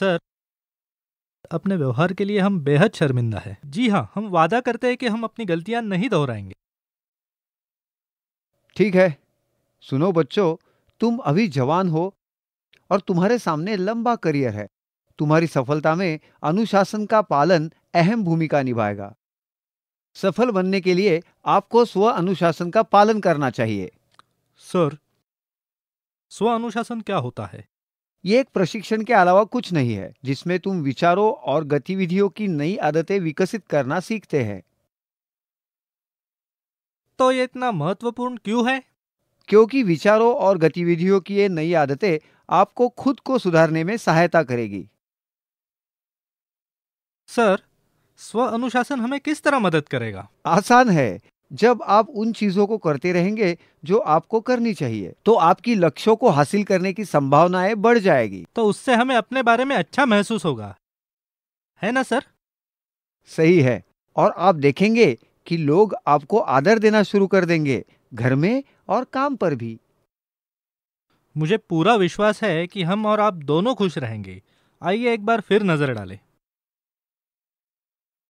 sir अपने व्यवहार के लिए हम बेहद शर्मिंदा है जी हाँ हम वादा करते हैं कि हम अपनी गलतियां नहीं दोहराएंगे ठीक है सुनो बच्चों तुम अभी जवान हो और तुम्हारे सामने लंबा करियर है तुम्हारी सफलता में अनुशासन का पालन अहम भूमिका निभाएगा सफल बनने के लिए आपको स्व अनुशासन का पालन करना चाहिए सर स्व अनुशासन क्या होता है ये एक प्रशिक्षण के अलावा कुछ नहीं है जिसमें तुम विचारों और गतिविधियों की नई आदतें विकसित करना सीखते हैं तो ये इतना महत्वपूर्ण क्यों है क्योंकि विचारों और गतिविधियों की ये नई आदतें आपको खुद को सुधारने में सहायता करेगी सर स्व अनुशासन हमें किस तरह मदद करेगा आसान है जब आप उन चीज़ों को करते रहेंगे जो आपको करनी चाहिए तो आपकी लक्ष्यों को हासिल करने की संभावनाएं बढ़ जाएगी तो उससे हमें अपने बारे में अच्छा महसूस होगा है ना सर सही है और आप देखेंगे कि लोग आपको आदर देना शुरू कर देंगे घर में और काम पर भी मुझे पूरा विश्वास है कि हम और आप दोनों खुश रहेंगे आइए एक बार फिर नजर डालें